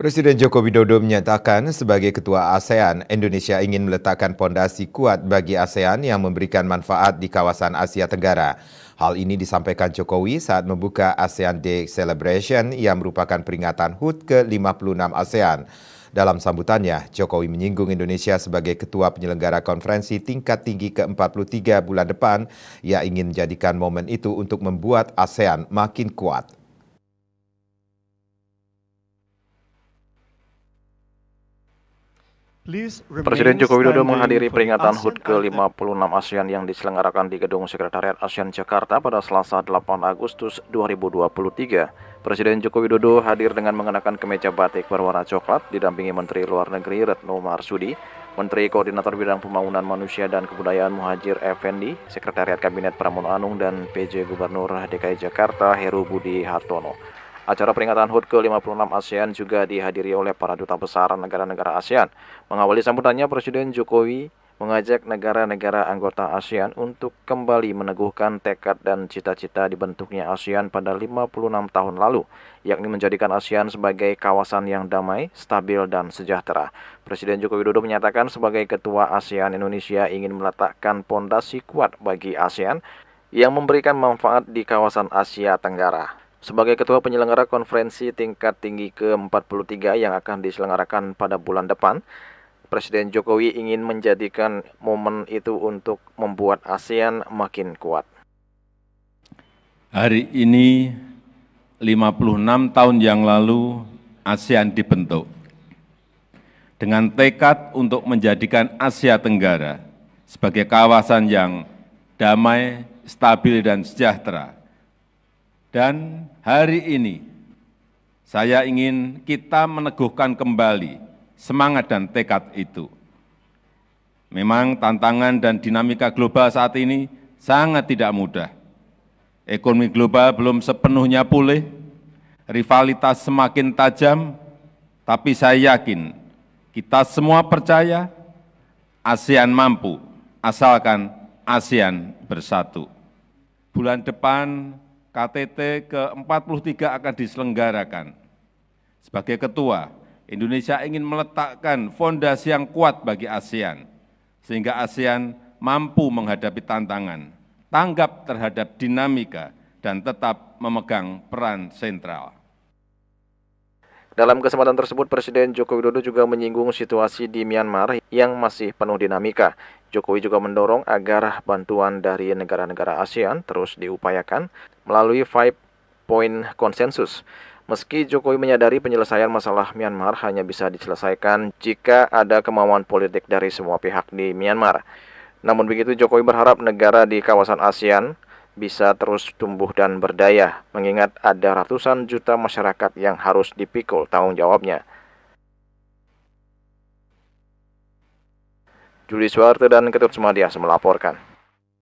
Presiden Joko Widodo menyatakan sebagai ketua ASEAN, Indonesia ingin meletakkan pondasi kuat bagi ASEAN yang memberikan manfaat di kawasan Asia Tenggara. Hal ini disampaikan Jokowi saat membuka ASEAN Day Celebration yang merupakan peringatan HUT ke-56 ASEAN. Dalam sambutannya, Jokowi menyinggung Indonesia sebagai ketua penyelenggara konferensi tingkat tinggi ke-43 bulan depan. Ia ingin menjadikan momen itu untuk membuat ASEAN makin kuat. Presiden Joko Widodo menghadiri peringatan HUT ke-56 ASEAN yang diselenggarakan di Gedung Sekretariat ASEAN Jakarta pada Selasa 8 Agustus 2023. Presiden Joko Widodo hadir dengan mengenakan kemeja batik berwarna coklat didampingi Menteri Luar Negeri Retno Marsudi, Menteri Koordinator Bidang Pembangunan Manusia dan Kebudayaan Muhajir Effendi, Sekretariat Kabinet Pramono Anung dan PJ Gubernur DKI Jakarta Heru Budi Hartono. Acara peringatan HUT ke-56 ASEAN juga dihadiri oleh para duta besar negara-negara ASEAN. Mengawali sambutannya, Presiden Jokowi mengajak negara-negara anggota ASEAN untuk kembali meneguhkan tekad dan cita-cita dibentuknya ASEAN pada 56 tahun lalu, yakni menjadikan ASEAN sebagai kawasan yang damai, stabil, dan sejahtera. Presiden Joko Widodo menyatakan sebagai Ketua ASEAN Indonesia ingin meletakkan pondasi kuat bagi ASEAN yang memberikan manfaat di kawasan Asia Tenggara sebagai ketua penyelenggara konferensi tingkat tinggi ke-43 yang akan diselenggarakan pada bulan depan. Presiden Jokowi ingin menjadikan momen itu untuk membuat ASEAN makin kuat. Hari ini 56 tahun yang lalu ASEAN dibentuk dengan tekad untuk menjadikan Asia Tenggara sebagai kawasan yang damai, stabil, dan sejahtera dan hari ini saya ingin kita meneguhkan kembali semangat dan tekad itu. Memang tantangan dan dinamika global saat ini sangat tidak mudah. Ekonomi global belum sepenuhnya pulih, rivalitas semakin tajam, tapi saya yakin kita semua percaya ASEAN mampu asalkan ASEAN bersatu. Bulan depan KTT ke-43 akan diselenggarakan. Sebagai ketua, Indonesia ingin meletakkan fondasi yang kuat bagi ASEAN, sehingga ASEAN mampu menghadapi tantangan, tanggap terhadap dinamika, dan tetap memegang peran sentral. Dalam kesempatan tersebut, Presiden Joko Widodo juga menyinggung situasi di Myanmar yang masih penuh dinamika. Jokowi juga mendorong agar bantuan dari negara-negara ASEAN terus diupayakan melalui five point Consensus. Meski Jokowi menyadari penyelesaian masalah Myanmar hanya bisa diselesaikan jika ada kemauan politik dari semua pihak di Myanmar. Namun begitu, Jokowi berharap negara di kawasan ASEAN bisa terus tumbuh dan berdaya, mengingat ada ratusan juta masyarakat yang harus dipikul tanggung jawabnya. Juli Suarte dan Ketut Sumadias melaporkan.